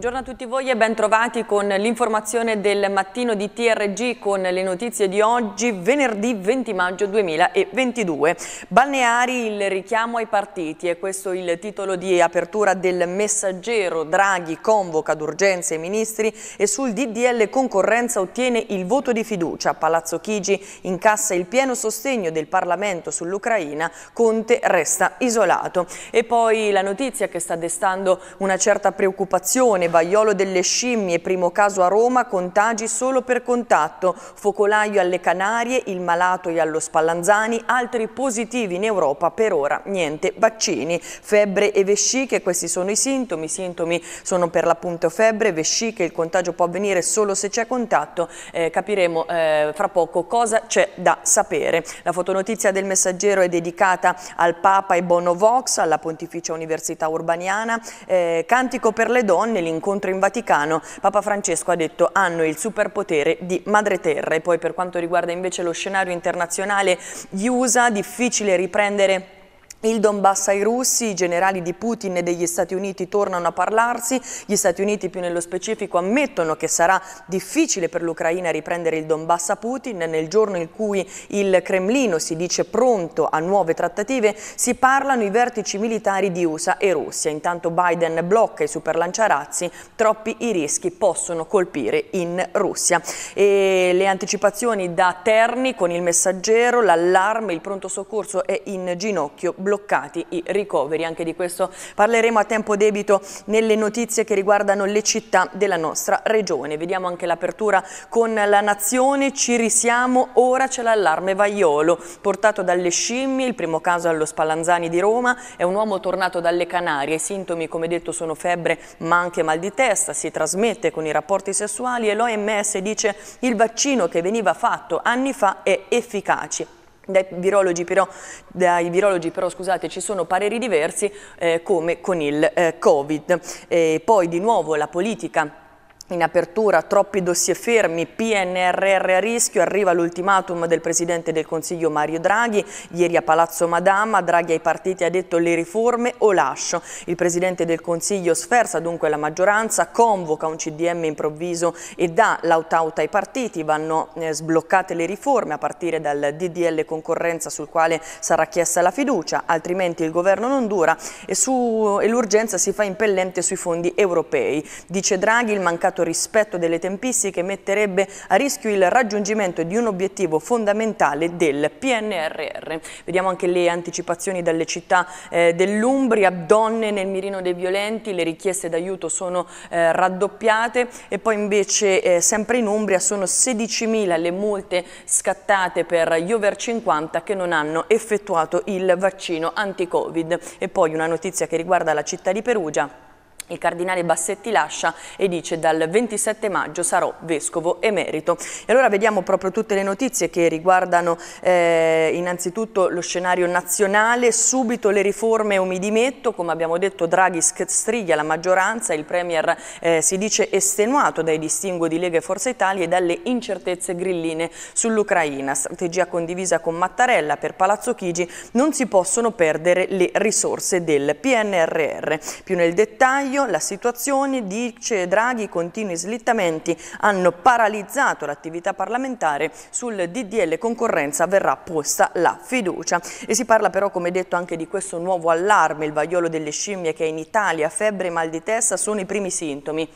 Buongiorno a tutti voi e bentrovati con l'informazione del mattino di TRG con le notizie di oggi, venerdì 20 maggio 2022. Balneari il richiamo ai partiti e questo il titolo di apertura del messaggero. Draghi convoca d'urgenza i ministri e sul DDL concorrenza ottiene il voto di fiducia. Palazzo Chigi incassa il pieno sostegno del Parlamento sull'Ucraina, Conte resta isolato. E poi la notizia che sta destando una certa preoccupazione vaiolo delle scimmie, primo caso a Roma, contagi solo per contatto, focolaio alle Canarie, il malato e allo Spallanzani, altri positivi in Europa per ora niente vaccini, febbre e vesciche, questi sono i sintomi, i sintomi sono per l'appunto febbre, vesciche, il contagio può avvenire solo se c'è contatto, eh, capiremo eh, fra poco cosa c'è da sapere. La fotonotizia del messaggero è dedicata al Papa e Bono Vox, alla Pontificia Università Urbaniana, eh, cantico per le donne, l'incontro incontro in Vaticano, Papa Francesco ha detto hanno il superpotere di madre terra. E poi per quanto riguarda invece lo scenario internazionale, gli USA difficile riprendere il Donbass ai russi, i generali di Putin e degli Stati Uniti tornano a parlarsi, gli Stati Uniti più nello specifico ammettono che sarà difficile per l'Ucraina riprendere il Donbass a Putin, nel giorno in cui il Cremlino si dice pronto a nuove trattative si parlano i vertici militari di USA e Russia, intanto Biden blocca i superlanciarazzi, troppi i rischi possono colpire in Russia. E le anticipazioni da Terni con il messaggero, l'allarme, il pronto soccorso è in ginocchio bloccati i ricoveri. Anche di questo parleremo a tempo debito nelle notizie che riguardano le città della nostra regione. Vediamo anche l'apertura con la nazione, ci risiamo, ora c'è l'allarme Vaiolo, portato dalle scimmie, il primo caso allo Spallanzani di Roma, è un uomo tornato dalle Canarie, i sintomi come detto sono febbre ma anche mal di testa, si trasmette con i rapporti sessuali e l'OMS dice il vaccino che veniva fatto anni fa è efficace dai virologi, però, dai virologi però, scusate, ci sono pareri diversi eh, come con il eh, Covid. E poi di nuovo la politica in apertura troppi dossier fermi, PNRR a rischio, arriva l'ultimatum del Presidente del Consiglio Mario Draghi, ieri a Palazzo Madama, Draghi ai partiti ha detto le riforme o lascio. Il Presidente del Consiglio sferza dunque la maggioranza, convoca un CDM improvviso e dà l'out-out ai partiti, vanno eh, sbloccate le riforme a partire dal DDL concorrenza sul quale sarà chiesta la fiducia, altrimenti il governo non dura e, e l'urgenza si fa impellente sui fondi europei. Dice Draghi il mancato mancato rispetto delle tempistiche metterebbe a rischio il raggiungimento di un obiettivo fondamentale del PNRR. Vediamo anche le anticipazioni dalle città eh, dell'Umbria, donne nel mirino dei violenti, le richieste d'aiuto sono eh, raddoppiate e poi invece eh, sempre in Umbria sono 16.000 le multe scattate per gli over 50 che non hanno effettuato il vaccino anti-covid. E poi una notizia che riguarda la città di Perugia. Il cardinale Bassetti lascia e dice dal 27 maggio sarò vescovo emerito. E allora vediamo proprio tutte le notizie che riguardano eh, innanzitutto lo scenario nazionale, subito le riforme o mi dimetto, come abbiamo detto Draghi striglia la maggioranza, il Premier eh, si dice estenuato dai distinguo di Lega e Forza Italia e dalle incertezze grilline sull'Ucraina. Strategia condivisa con Mattarella per Palazzo Chigi, non si possono perdere le risorse del PNRR. Più nel dettaglio gennaio la situazione, dice Draghi, continui slittamenti hanno paralizzato l'attività parlamentare, sul DDL concorrenza verrà posta la fiducia. E si parla però, come detto, anche di questo nuovo allarme, il vaiolo delle scimmie che in Italia, febbre e mal di testa sono i primi sintomi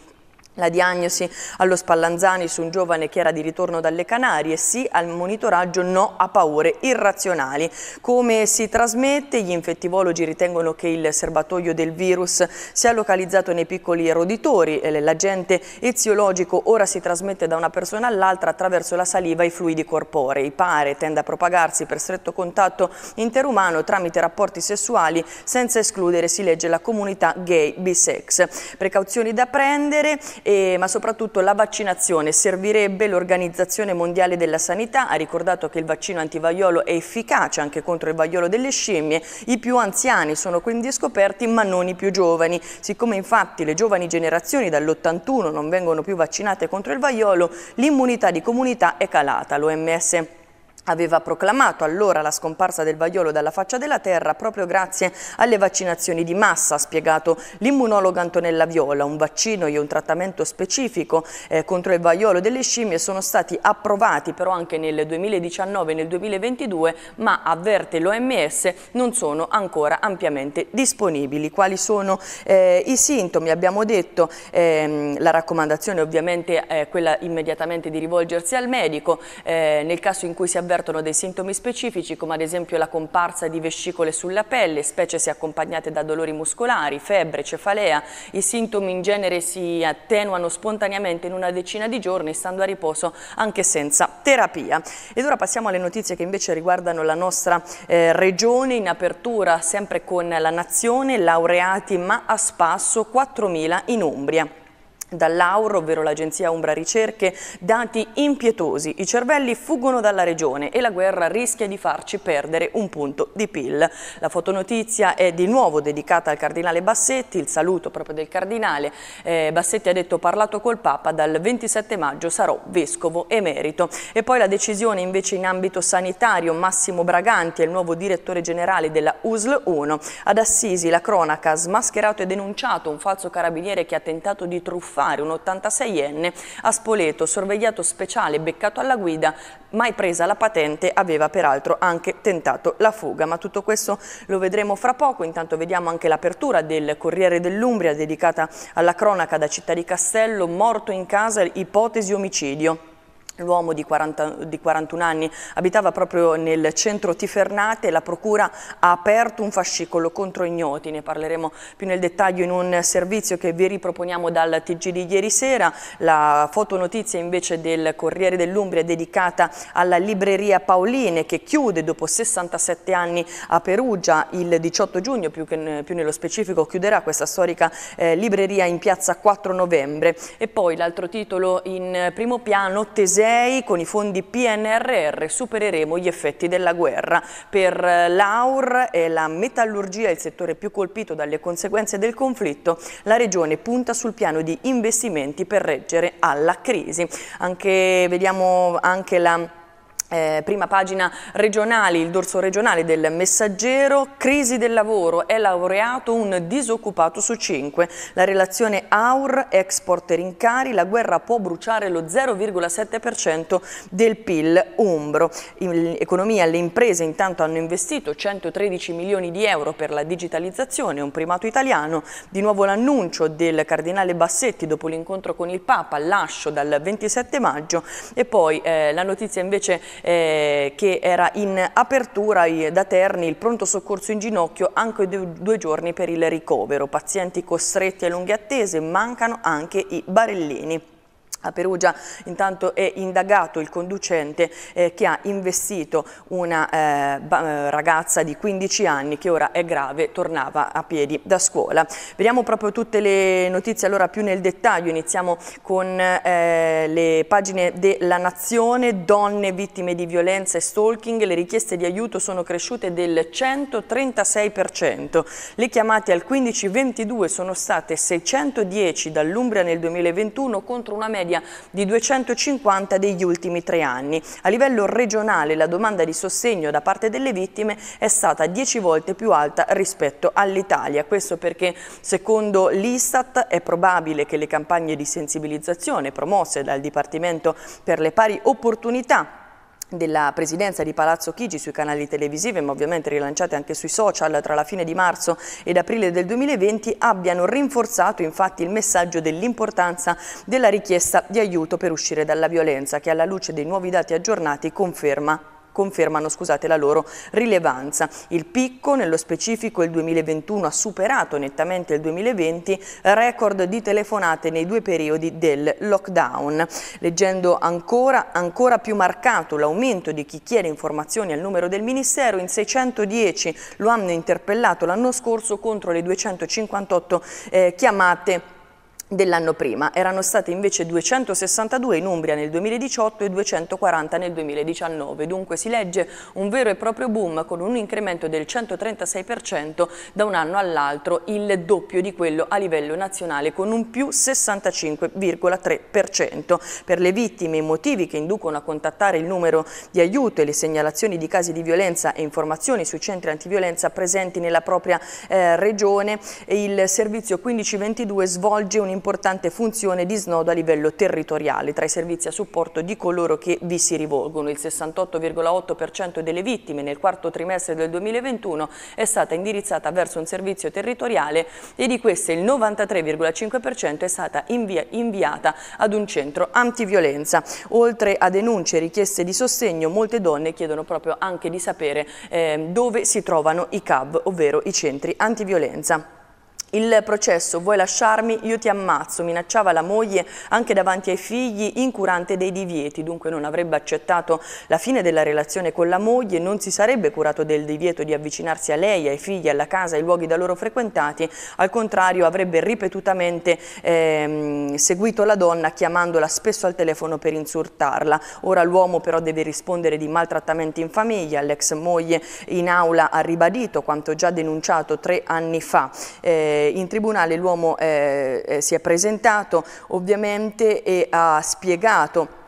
la diagnosi allo Spallanzani su un giovane che era di ritorno dalle Canarie, sì al monitoraggio, no a paure irrazionali. Come si trasmette? Gli infettivologi ritengono che il serbatoio del virus sia localizzato nei piccoli roditori. L'agente eziologico ora si trasmette da una persona all'altra attraverso la saliva e i fluidi corporei. Pare tende a propagarsi per stretto contatto interumano tramite rapporti sessuali senza escludere, si legge, la comunità gay bisex. Precauzioni da prendere e, eh, ma soprattutto la vaccinazione servirebbe l'Organizzazione Mondiale della Sanità, ha ricordato che il vaccino antivaiolo è efficace anche contro il vaiolo delle scimmie, i più anziani sono quindi scoperti ma non i più giovani, siccome infatti le giovani generazioni dall'81 non vengono più vaccinate contro il vaiolo, l'immunità di comunità è calata, l'OMS aveva proclamato allora la scomparsa del vaiolo dalla faccia della terra proprio grazie alle vaccinazioni di massa, ha spiegato l'immunologo Antonella Viola. Un vaccino e un trattamento specifico eh, contro il vaiolo delle scimmie sono stati approvati però anche nel 2019 e nel 2022, ma avverte l'OMS non sono ancora ampiamente disponibili. Quali sono eh, i sintomi? Abbiamo detto ehm, la raccomandazione ovviamente è quella immediatamente di rivolgersi al medico, eh, nel caso in cui si avverte avvertono dei sintomi specifici come ad esempio la comparsa di vescicole sulla pelle, specie se accompagnate da dolori muscolari, febbre, cefalea. I sintomi in genere si attenuano spontaneamente in una decina di giorni stando a riposo anche senza terapia. Ed ora passiamo alle notizie che invece riguardano la nostra eh, regione in apertura sempre con la nazione, laureati ma a spasso 4.000 in Umbria. Dall'Auro, ovvero l'agenzia Umbra Ricerche, dati impietosi, i cervelli fuggono dalla regione e la guerra rischia di farci perdere un punto di PIL. La fotonotizia è di nuovo dedicata al cardinale Bassetti, il saluto proprio del cardinale. Eh, Bassetti ha detto parlato col Papa, dal 27 maggio sarò vescovo emerito. E poi la decisione invece in ambito sanitario, Massimo Braganti è il nuovo direttore generale della USL 1. Ad Assisi la cronaca, ha smascherato e denunciato un falso carabiniere che ha tentato di truffare affare un 86enne a Spoleto, sorvegliato speciale, beccato alla guida, mai presa la patente, aveva peraltro anche tentato la fuga. Ma tutto questo lo vedremo fra poco, intanto vediamo anche l'apertura del Corriere dell'Umbria dedicata alla cronaca da Città di Castello, morto in casa, ipotesi omicidio. L'uomo di, di, 41 anni abitava proprio nel centro Tifernate e la procura ha aperto un fascicolo contro ignoti, ne parleremo più nel dettaglio in un servizio che vi riproponiamo dal TG di ieri sera. La fotonotizia invece del Corriere dell'Umbria è dedicata alla libreria Paoline che chiude dopo 67 anni a Perugia il 18 giugno, più, che, più nello specifico chiuderà questa storica eh, libreria in piazza 4 novembre. E poi l'altro titolo in primo piano, Teseo musei, con i fondi PNRR supereremo gli effetti della guerra. Per eh, l'Aur e la metallurgia, il settore più colpito dalle conseguenze del conflitto, la Regione punta sul piano di investimenti per reggere alla crisi. Anche, vediamo anche la eh, prima pagina regionali, il dorso regionale del messaggero, crisi del lavoro, è laureato un disoccupato su 5, la relazione AUR, export rincari, la guerra può bruciare lo 0,7% del PIL umbro. In economia, le imprese intanto hanno investito 113 milioni di euro per la digitalizzazione, un primato italiano, di nuovo l'annuncio del cardinale Bassetti dopo l'incontro con il Papa, lascio dal 27 maggio e poi eh, la notizia invece eh, che era in apertura da Terni il pronto soccorso in ginocchio anche due giorni per il ricovero. Pazienti costretti a lunghe attese, mancano anche i barellini. A Perugia intanto è indagato il conducente eh, che ha investito una eh, eh ragazza di 15 anni che ora è grave, tornava a piedi da scuola. Vediamo proprio tutte le notizie allora più nel dettaglio, iniziamo con eh, le pagine della Nazione, donne vittime di violenza e stalking, le richieste di aiuto sono cresciute del 136%, le chiamate al 1522 sono state 610 dall'Umbria nel 2021 contro una media media di 250 degli ultimi tre anni. A livello regionale la domanda di sostegno da parte delle vittime è stata 10 volte più alta rispetto all'Italia. Questo perché secondo l'Istat è probabile che le campagne di sensibilizzazione promosse dal Dipartimento per le pari opportunità della presidenza di Palazzo Chigi sui canali televisivi ma ovviamente rilanciate anche sui social tra la fine di marzo ed aprile del 2020 abbiano rinforzato infatti il messaggio dell'importanza della richiesta di aiuto per uscire dalla violenza che alla luce dei nuovi dati aggiornati conferma confermano scusate, la loro rilevanza. Il picco, nello specifico il 2021, ha superato nettamente il 2020, record di telefonate nei due periodi del lockdown. Leggendo ancora, ancora più marcato l'aumento di chi chiede informazioni al numero del Ministero, in 610 lo hanno interpellato l'anno scorso contro le 258 eh, chiamate dell'anno prima. Erano state invece 262 in Umbria nel 2018 e 240 nel 2019. Dunque si legge un vero e proprio boom con un incremento del 136% da un anno all'altro, il doppio di quello a livello nazionale con un più 65,3%. Per le vittime i motivi che inducono a contattare il numero di aiuto e le segnalazioni di casi di violenza e informazioni sui centri antiviolenza presenti nella propria eh, regione, il servizio 1522 svolge un importante un'importante funzione di snodo a livello territoriale tra i servizi a supporto di coloro che vi si rivolgono. Il 68,8% delle vittime nel quarto trimestre del 2021 è stata indirizzata verso un servizio territoriale e di queste il 93,5% è stata invia inviata ad un centro antiviolenza. Oltre a denunce e richieste di sostegno, molte donne chiedono proprio anche di sapere eh, dove si trovano i CAV, ovvero i centri antiviolenza. Il processo, vuoi lasciarmi, io ti ammazzo, minacciava la moglie anche davanti ai figli, incurante dei divieti, dunque non avrebbe accettato la fine della relazione con la moglie, non si sarebbe curato del divieto di avvicinarsi a lei, ai figli, alla casa, ai luoghi da loro frequentati, al contrario avrebbe ripetutamente ehm, seguito la donna chiamandola spesso al telefono per insultarla. Ora l'uomo però deve rispondere di maltrattamenti in famiglia, l'ex moglie in aula ha ribadito quanto già denunciato tre anni fa. Eh, eh, in tribunale l'uomo eh, eh, si è presentato ovviamente e ha spiegato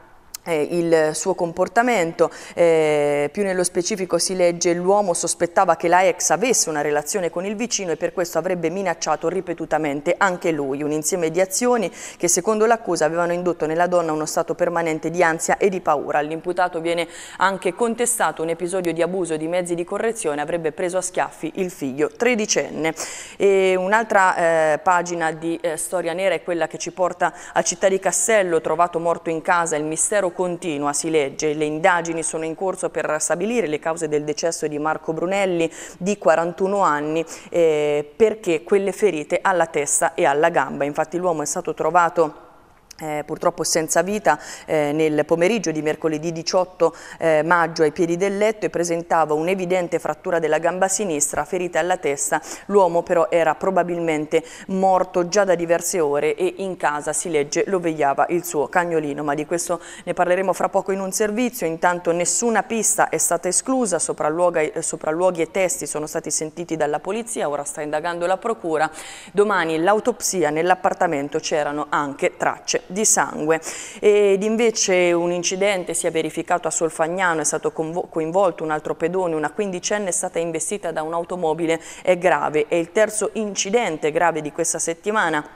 eh, il suo comportamento, eh, più nello specifico si legge l'uomo sospettava che la ex avesse una relazione con il vicino e per questo avrebbe minacciato ripetutamente anche lui, un insieme di azioni che secondo l'accusa avevano indotto nella donna uno stato permanente di ansia e di paura. All'imputato viene anche contestato un episodio di abuso di mezzi di correzione, avrebbe preso a schiaffi il figlio tredicenne. un'altra eh, pagina di eh, storia nera è quella che ci porta a Città di Castello, trovato morto in casa, il mistero continua, si legge. Le indagini sono in corso per stabilire le cause del decesso di Marco Brunelli di 41 anni eh, perché quelle ferite alla testa e alla gamba. Infatti l'uomo è stato trovato eh, purtroppo senza vita eh, nel pomeriggio di mercoledì 18 eh, maggio ai piedi del letto e presentava un'evidente frattura della gamba sinistra, ferita alla testa. L'uomo però era probabilmente morto già da diverse ore e in casa si legge lo vegliava il suo cagnolino, ma di questo ne parleremo fra poco in un servizio. Intanto nessuna pista è stata esclusa, sopralluoghi, eh, sopralluoghi e testi sono stati sentiti dalla polizia, ora sta indagando la procura. Domani l'autopsia nell'appartamento c'erano anche tracce di sangue. Ed invece un incidente si è verificato a Solfagnano, è stato coinvolto un altro pedone, una quindicenne è stata investita da un'automobile, è grave, è il terzo incidente grave di questa settimana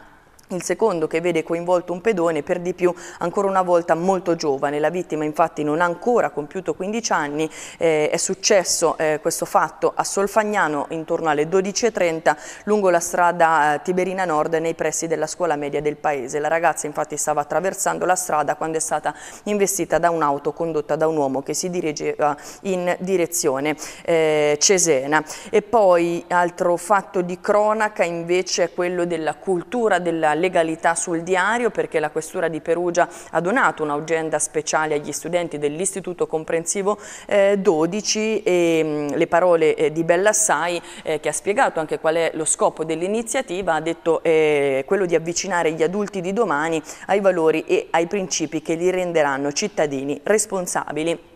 il secondo che vede coinvolto un pedone per di più ancora una volta molto giovane, la vittima infatti non ha ancora compiuto 15 anni, eh, è successo eh, questo fatto a Solfagnano intorno alle 12.30 lungo la strada eh, Tiberina Nord nei pressi della scuola media del paese, la ragazza infatti stava attraversando la strada quando è stata investita da un'auto condotta da un uomo che si dirigeva eh, in direzione eh, Cesena e poi altro fatto di cronaca invece è quello della cultura della legalità sul diario perché la Questura di Perugia ha donato un'agenda speciale agli studenti dell'Istituto Comprensivo eh, 12 e mh, mm, le parole eh, di Bellassai eh, che ha spiegato anche qual è lo scopo dell'iniziativa ha detto eh, quello di avvicinare gli adulti di domani ai valori e ai principi che li renderanno cittadini responsabili.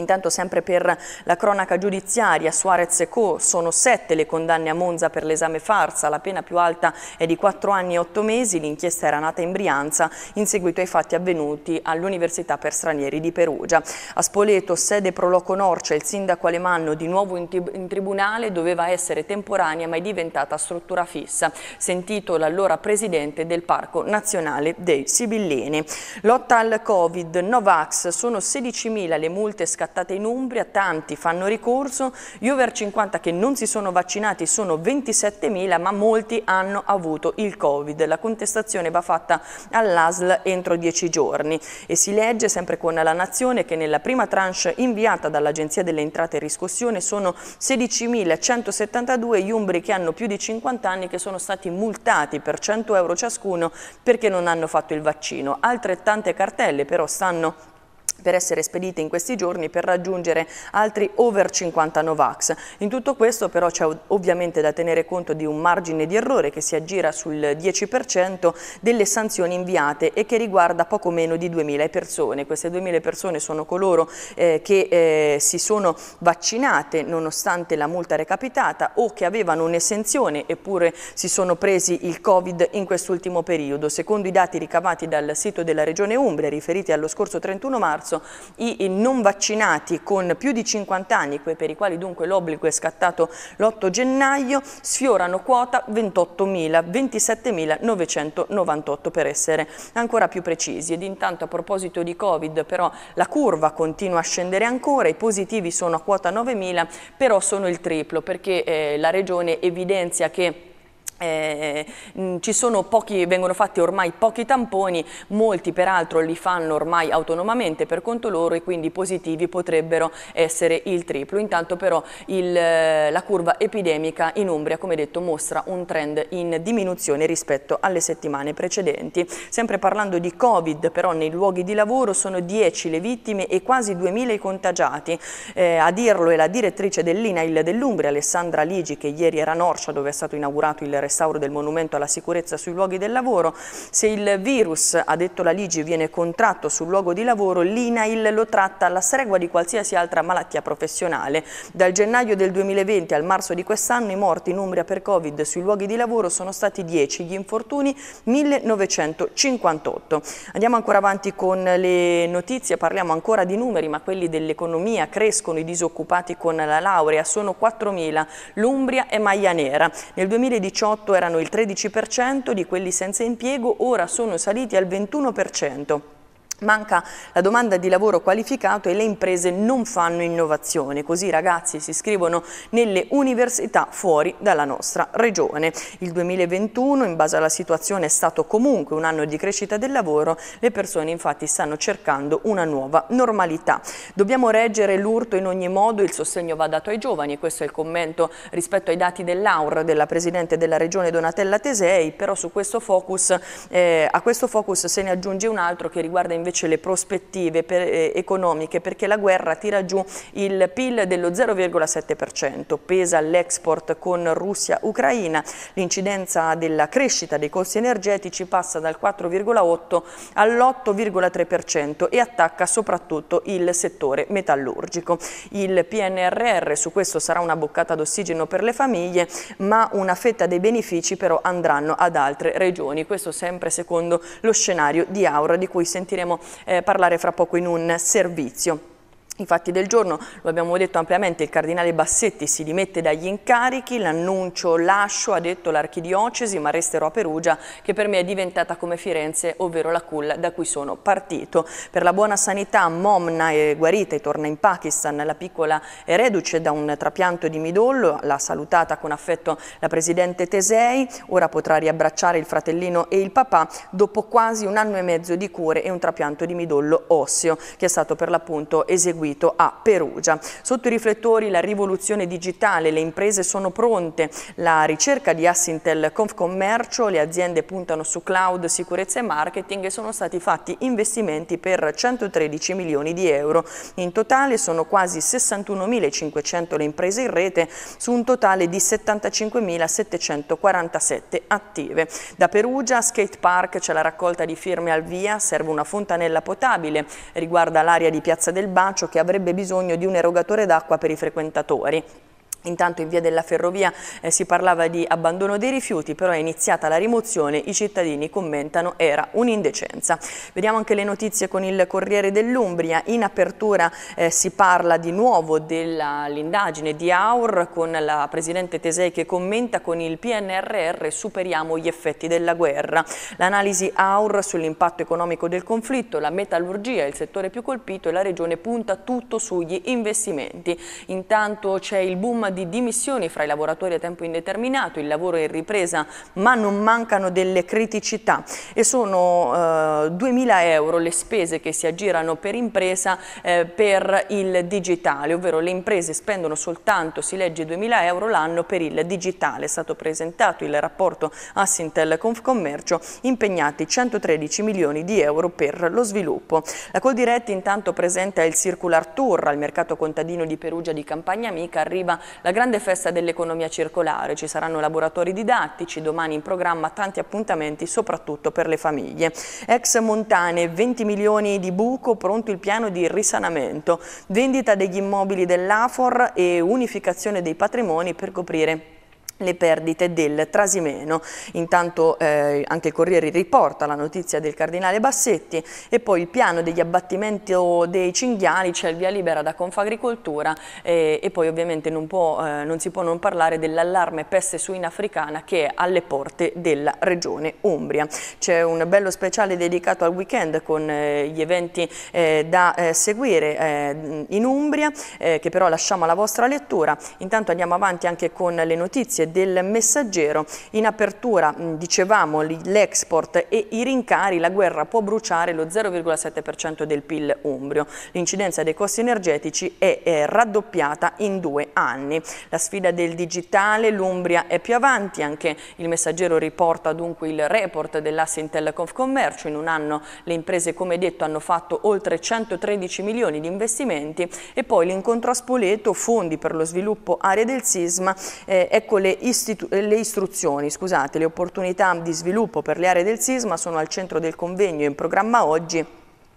Intanto sempre per la cronaca giudiziaria, Suarez e Co. sono sette le condanne a Monza per l'esame farsa, la pena più alta è di 4 anni e 8 mesi, l'inchiesta era nata in Brianza in seguito ai fatti avvenuti all'Università per Stranieri di Perugia. A Spoleto, sede Proloco Norcia, il sindaco Alemanno di nuovo in, in tribunale doveva essere temporanea ma è diventata struttura fissa, sentito l'allora presidente del Parco Nazionale dei Sibillini. Lotta al Covid, Novax, sono 16.000 le multe scattate scattate in Umbria, tanti fanno ricorso, gli over 50 che non si sono vaccinati sono 27.000 ma molti hanno avuto il Covid. La contestazione va fatta all'ASL entro 10 giorni e si legge sempre con la Nazione che nella prima tranche inviata dall'Agenzia delle Entrate e Riscossione sono 16.172 gli umbri che hanno più di 50 anni che sono stati multati per 100 euro ciascuno perché non hanno fatto il vaccino. Altrettante cartelle però stanno per essere spedite in questi giorni per raggiungere altri over 50 Novax. In tutto questo però c'è ovviamente da tenere conto di un margine di errore che si aggira sul 10% delle sanzioni inviate e che riguarda poco meno di 2.000 persone. Queste 2.000 persone sono coloro eh, che eh, si sono vaccinate nonostante la multa recapitata o che avevano un'esenzione eppure si sono presi il Covid in quest'ultimo periodo. Secondo i dati ricavati dal sito della Regione Umbria riferiti allo scorso 31 marzo marzo i non vaccinati con più di 50 anni, quei per i quali dunque l'obbligo è scattato l'8 gennaio, sfiorano quota 28.000, 27.998 per essere ancora più precisi. Ed intanto a proposito di Covid però la curva continua a scendere ancora, i positivi sono a quota 9.000, però sono il triplo perché eh, la Regione evidenzia che eh, mm, pochi, vengono fatti ormai pochi tamponi, molti peraltro li fanno ormai autonomamente per conto loro e quindi i positivi potrebbero essere il triplo. Intanto però il, eh, la curva epidemica in Umbria, come detto, mostra un trend in diminuzione rispetto alle settimane precedenti. Sempre parlando di Covid, però nei luoghi di lavoro sono 10 le vittime e quasi 2.000 i contagiati. Eh, a dirlo è la direttrice dell'INAIL dell'Umbria, Alessandra Ligi, che ieri era a Norcia dove è stato inaugurato il restaurante restauro del monumento alla sicurezza sui luoghi del lavoro. Se il virus, ha detto la Ligi, viene contratto sul luogo di lavoro, l'INAIL lo tratta alla stregua di qualsiasi altra malattia professionale. Dal gennaio del 2020 al marzo di quest'anno i morti in Umbria per Covid sui luoghi di lavoro sono stati 10, gli infortuni 1958. Andiamo ancora avanti con le notizie, parliamo ancora di numeri, ma quelli dell'economia crescono i disoccupati con la laurea, sono 4.000, l'Umbria è maglia nera. Nel 2018 2018 erano il 13% di quelli senza impiego, ora sono saliti al 21%. Manca la domanda di lavoro qualificato e le imprese non fanno innovazione, così i ragazzi si iscrivono nelle università fuori dalla nostra regione. Il 2021, in base alla situazione, è stato comunque un anno di crescita del lavoro, le persone infatti stanno cercando una nuova normalità. Dobbiamo reggere l'urto in ogni modo, il sostegno va dato ai giovani, questo è il commento rispetto ai dati dell'AUR della Presidente della Regione Donatella Tesei, però questo focus, eh, a questo focus se ne aggiunge un altro che riguarda invece invece le prospettive per, eh, economiche perché la guerra tira giù il PIL dello 0,7%, pesa l'export con Russia-Ucraina, l'incidenza della crescita dei costi energetici passa dal 4,8 all'8,3% e attacca soprattutto il settore metallurgico. Il PNRR su questo sarà una boccata d'ossigeno per le famiglie, ma una fetta dei benefici però andranno ad altre regioni, questo sempre secondo lo scenario di Aura di cui sentiremo eh, parlare fra poco in un servizio. I fatti del giorno, lo abbiamo detto ampiamente, il cardinale Bassetti si dimette dagli incarichi, l'annuncio lascio, ha detto l'archidiocesi, ma resterò a Perugia, che per me è diventata come Firenze, ovvero la culla da cui sono partito. Per la buona sanità, Momna è guarita e torna in Pakistan, la piccola è reduce da un trapianto di midollo, l'ha salutata con affetto la presidente Tesei, ora potrà riabbracciare il fratellino e il papà dopo quasi un anno e mezzo di cure e un trapianto di midollo osseo, che è stato per l'appunto eseguito eseguito a Perugia. Sotto i riflettori la rivoluzione digitale, le imprese sono pronte, la ricerca di Assintel Confcommercio, le aziende puntano su cloud, sicurezza e marketing e sono stati fatti investimenti per 113 milioni di euro. In totale sono quasi 61.500 le imprese in rete su un totale di 75.747 attive. Da Perugia, skate park, c'è la raccolta di firme al via, serve una fontanella potabile, riguarda l'area di Piazza del Bacio che avrebbe bisogno di un erogatore d'acqua per i frequentatori. Intanto in via della ferrovia eh, si parlava di abbandono dei rifiuti, però è iniziata la rimozione, i cittadini commentano era un'indecenza. Vediamo anche le notizie con il Corriere dell'Umbria, in apertura eh, si parla di nuovo dell'indagine di Aur con la Presidente Tesei che commenta con il PNRR superiamo gli effetti della guerra. L'analisi Aur sull'impatto economico del conflitto, la metallurgia il settore più colpito e la Regione punta tutto sugli investimenti. Intanto c'è il boom di dimissioni fra i lavoratori a tempo indeterminato, il lavoro è in ripresa ma non mancano delle criticità e sono eh, 2.000 euro le spese che si aggirano per impresa eh, per il digitale, ovvero le imprese spendono soltanto, si legge, 2.000 euro l'anno per il digitale. È stato presentato il rapporto Assintel Confcommercio, impegnati 113 milioni di euro per lo sviluppo. La Coldiretti intanto presenta il Circular Tour al mercato contadino di Perugia di Campagna Amica, arriva la grande festa dell'economia circolare. Ci saranno laboratori didattici, domani in programma tanti appuntamenti, soprattutto per le famiglie. Ex Montane, 20 milioni di buco, pronto il piano di risanamento, vendita degli immobili dell'Afor e unificazione dei patrimoni per coprire le perdite del Trasimeno. Intanto eh, anche il Corriere riporta la notizia del Cardinale Bassetti e poi il piano degli abbattimenti dei cinghiali, c'è il via libera da Confagricoltura eh, e poi ovviamente non, può, eh, non, si può non parlare dell'allarme peste suina africana che è alle porte della regione Umbria. C'è un bello speciale dedicato al weekend con eh, gli eventi eh, da eh, seguire in Umbria che però lasciamo alla vostra lettura. Intanto andiamo avanti anche con le notizie del messaggero. In apertura dicevamo l'export e i rincari, la guerra può bruciare lo 0,7% del PIL umbrio. L'incidenza dei costi energetici è, raddoppiata in due anni. La sfida del digitale, l'Umbria è più avanti, anche il messaggero riporta dunque il report dell'asse Intel Commercio. In un anno le imprese, come detto, hanno fatto oltre 113 milioni di investimenti e poi l'incontro a Spoleto, fondi per lo sviluppo, aree del sisma, eh, ecco le le istruzioni, scusate, le opportunità di sviluppo per le aree del sisma sono al centro del convegno in programma oggi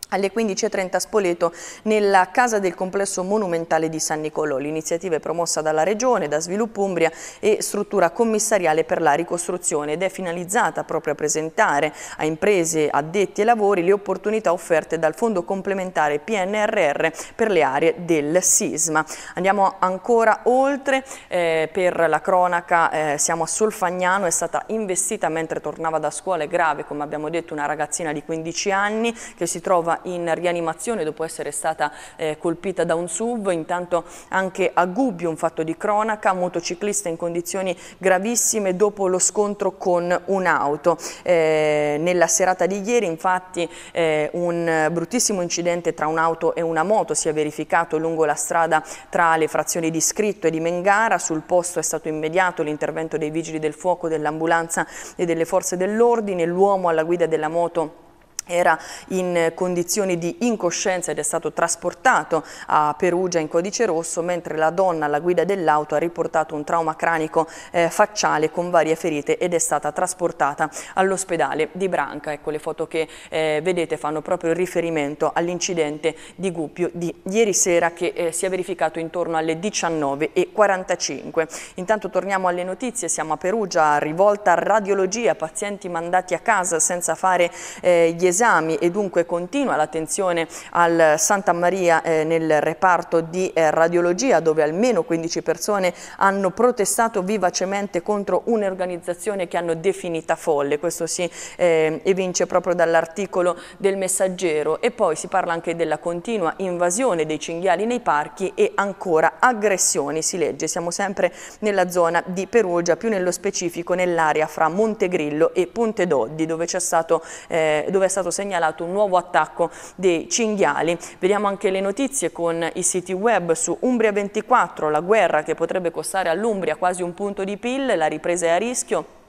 alle 15.30 a Spoleto nella Casa del Complesso Monumentale di San Nicolò. L'iniziativa è promossa dalla Regione, da Sviluppo Umbria e struttura commissariale per la ricostruzione ed è finalizzata proprio a presentare a imprese, addetti e lavori le opportunità offerte dal Fondo Complementare PNRR per le aree del sisma. Andiamo ancora oltre, eh, per la cronaca eh, siamo a Solfagnano, è stata investita mentre tornava da scuola, è grave come abbiamo detto una ragazzina di 15 anni che si trova trova in rianimazione dopo essere stata eh, colpita da un SUV. Intanto anche a Gubbio un fatto di cronaca, motociclista in condizioni gravissime dopo lo scontro con un'auto. Eh, nella serata di ieri infatti eh, un bruttissimo incidente tra un'auto e una moto si è verificato lungo la strada tra le frazioni di Scritto e di Mengara. Sul posto è stato immediato l'intervento dei vigili del fuoco, dell'ambulanza e delle forze dell'ordine. L'uomo alla guida della moto era in condizioni di incoscienza ed è stato trasportato a Perugia in codice rosso, mentre la donna alla guida dell'auto ha riportato un trauma cranico eh, facciale con varie ferite ed è stata trasportata all'ospedale di Branca. Ecco, le foto che eh, vedete fanno proprio riferimento all'incidente di Guppio di ieri sera che eh, si è verificato intorno alle 19.45. Intanto torniamo alle notizie, siamo a Perugia, rivolta a radiologia, pazienti mandati a casa senza fare eh, gli esami esami e dunque continua l'attenzione al Santa Maria eh, nel reparto di eh, radiologia dove almeno 15 persone hanno protestato vivacemente contro un'organizzazione che hanno definita folle, questo si eh, evince proprio dall'articolo del messaggero e poi si parla anche della continua invasione dei cinghiali nei parchi e ancora aggressioni, si legge, siamo sempre nella zona di Perugia, più nello specifico nell'area fra Montegrillo e Ponte Doddi dove, stato, eh, dove è stato stato segnalato un nuovo attacco dei cinghiali. Vediamo anche le notizie con i siti web su Umbria 24, la guerra che potrebbe costare all'Umbria quasi un punto di PIL, la ripresa è a rischio.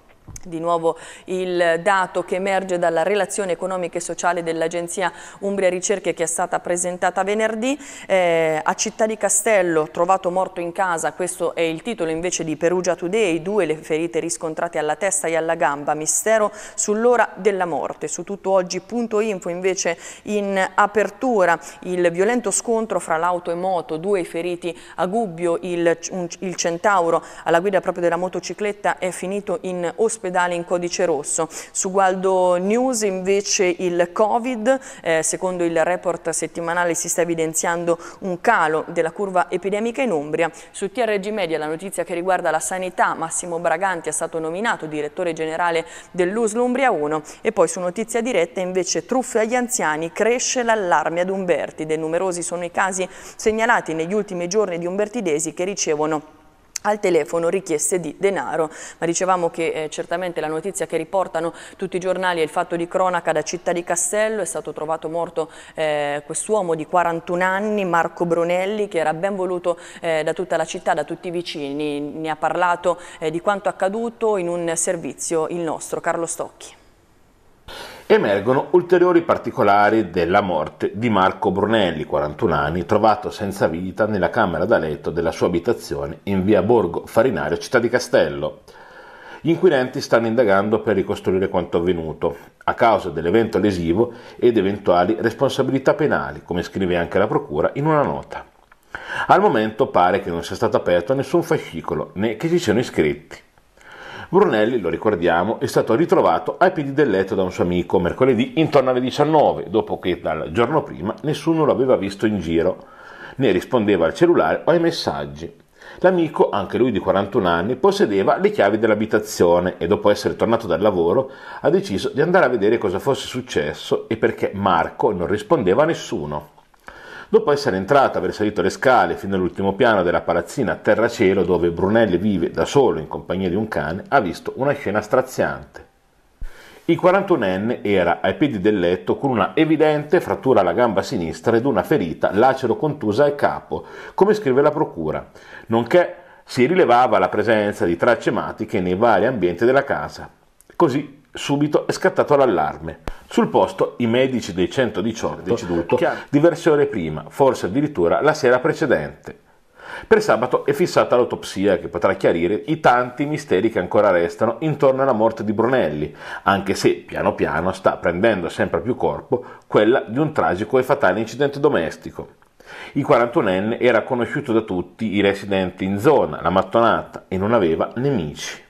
Di nuovo il dato che emerge dalla relazione economica e sociale dell'Agenzia Umbria Ricerche che è stata presentata venerdì, eh, a Città di Castello trovato morto in casa, questo è il titolo invece di Perugia Today, due le ferite riscontrate alla testa e alla gamba, mistero sull'ora della morte. Su tutto tuttooggi.info invece in apertura il violento scontro fra l'auto e moto, due feriti a Gubbio, il, un, il centauro alla guida proprio della motocicletta è finito in ospedale ospedale in codice rosso. Su Gualdo News invece il Covid, eh, secondo il report settimanale si sta evidenziando un calo della curva epidemica in Umbria. Su TRG Media la notizia che riguarda la sanità, Massimo Braganti è stato nominato direttore generale dell'USL Umbria 1 e poi su notizia diretta invece truffe agli anziani, cresce l'allarme ad Umbertide. Numerosi sono i casi segnalati negli ultimi giorni di umbertidesi che ricevono al telefono richieste di denaro. Ma dicevamo che eh, certamente la notizia che riportano tutti i giornali è il fatto di cronaca da Città di Castello, è stato trovato morto eh, quest'uomo di 41 anni, Marco Brunelli, che era ben voluto eh, da tutta la città, da tutti i vicini, ne ha parlato eh, di quanto accaduto in un servizio il nostro, Carlo Stocchi. Emergono ulteriori particolari della morte di Marco Brunelli, 41 anni, trovato senza vita nella camera da letto della sua abitazione in via Borgo Farinario, città di Castello. Gli inquirenti stanno indagando per ricostruire quanto avvenuto, a causa dell'evento lesivo ed eventuali responsabilità penali, come scrive anche la Procura in una nota. Al momento pare che non sia stato aperto nessun fascicolo né che ci siano iscritti. Brunelli, lo ricordiamo, è stato ritrovato ai piedi del letto da un suo amico mercoledì intorno alle 19, dopo che dal giorno prima nessuno lo aveva visto in giro, né rispondeva al cellulare o ai messaggi. L'amico, anche lui di 41 anni, possedeva le chiavi dell'abitazione e dopo essere tornato dal lavoro ha deciso di andare a vedere cosa fosse successo e perché Marco non rispondeva a nessuno. Dopo essere entrata, aver salito le scale fino all'ultimo piano della palazzina a terracielo dove Brunelli vive da solo in compagnia di un cane, ha visto una scena straziante. Il 41enne era ai piedi del letto con una evidente frattura alla gamba sinistra ed una ferita lacero contusa al capo, come scrive la procura, nonché si rilevava la presenza di tracce ematiche nei vari ambienti della casa. Così Subito è scattato l'allarme. Sul posto i medici dei 118 diciamo, deceduto diverse ore prima, forse addirittura la sera precedente. Per sabato è fissata l'autopsia che potrà chiarire i tanti misteri che ancora restano intorno alla morte di Brunelli, anche se piano piano sta prendendo sempre più corpo quella di un tragico e fatale incidente domestico. Il 41enne era conosciuto da tutti i residenti in zona, la mattonata, e non aveva nemici.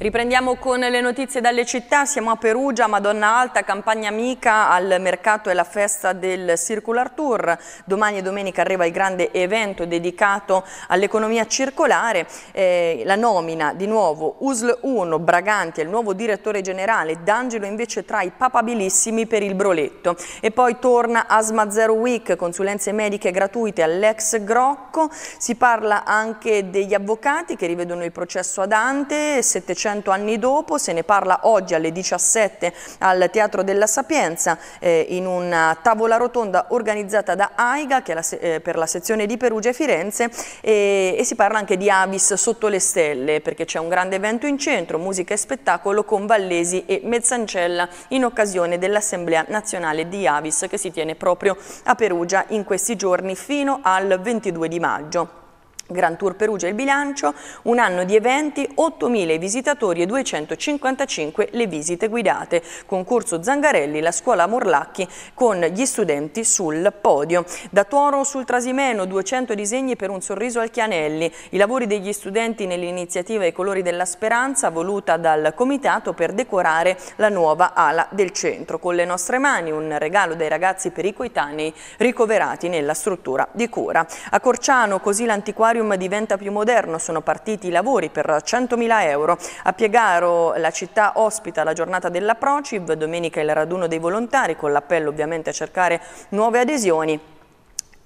Riprendiamo con le notizie dalle città, siamo a Perugia, Madonna Alta, Campagna Amica, al mercato e alla festa del Circular Tour. Domani e domenica arriva il grande evento dedicato all'economia circolare, eh, la nomina di nuovo USL 1 Braganti è il nuovo direttore generale, D'Angelo invece tra i papabilissimi per il broletto. E poi torna Asma Zero Week, consulenze mediche gratuite all'ex Grocco, si parla anche degli avvocati che rivedono il processo a Dante, 700 100 anni dopo, se ne parla oggi alle 17 al Teatro della Sapienza eh, in una tavola rotonda organizzata da AIGA la eh, per la sezione di Perugia e Firenze e, e si parla anche di Avis sotto le stelle perché c'è un grande evento in centro, musica e spettacolo con Vallesi e Mezzancella in occasione dell'Assemblea Nazionale di Avis che si tiene proprio a Perugia in questi giorni fino al 22 di maggio. Gran Tour Perugia il bilancio, un anno di eventi, 8.000 i visitatori e 255 le visite guidate. Concorso Zangarelli, la scuola Morlacchi con gli studenti sul podio. Da Toro sul Trasimeno, 200 disegni per un sorriso al Chianelli. I lavori degli studenti nell'iniziativa I colori della speranza voluta dal comitato per decorare la nuova ala del centro. Con le nostre mani un regalo dei ragazzi per i coetanei ricoverati nella struttura di cura. A Corciano così l'antiquario Planetarium diventa più moderno, sono partiti i lavori per 100.000 euro. A Piegaro la città ospita la giornata della Prociv, domenica il raduno dei volontari con l'appello ovviamente a cercare nuove adesioni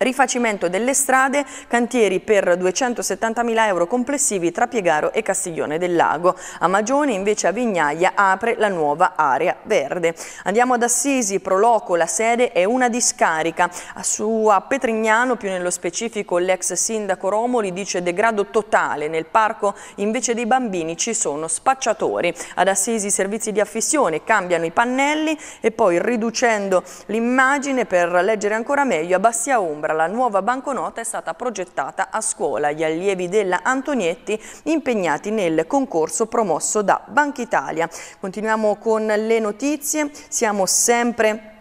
Rifacimento delle strade, cantieri per 270.000 euro complessivi tra Piegaro e Castiglione del Lago. A Magione invece a Vignaia apre la nuova area verde. Andiamo ad Assisi, Proloco, la sede è una discarica. Su a Petrignano, più nello specifico l'ex sindaco Romoli dice degrado totale. Nel parco invece dei bambini ci sono spacciatori. Ad Assisi i servizi di affissione cambiano i pannelli e poi riducendo l'immagine per leggere ancora meglio a Bastia Umbra Novara. La nuova banconota è stata progettata a scuola. Gli allievi della Antonietti impegnati nel concorso promosso da Banca Italia. Continuiamo con le notizie. Siamo sempre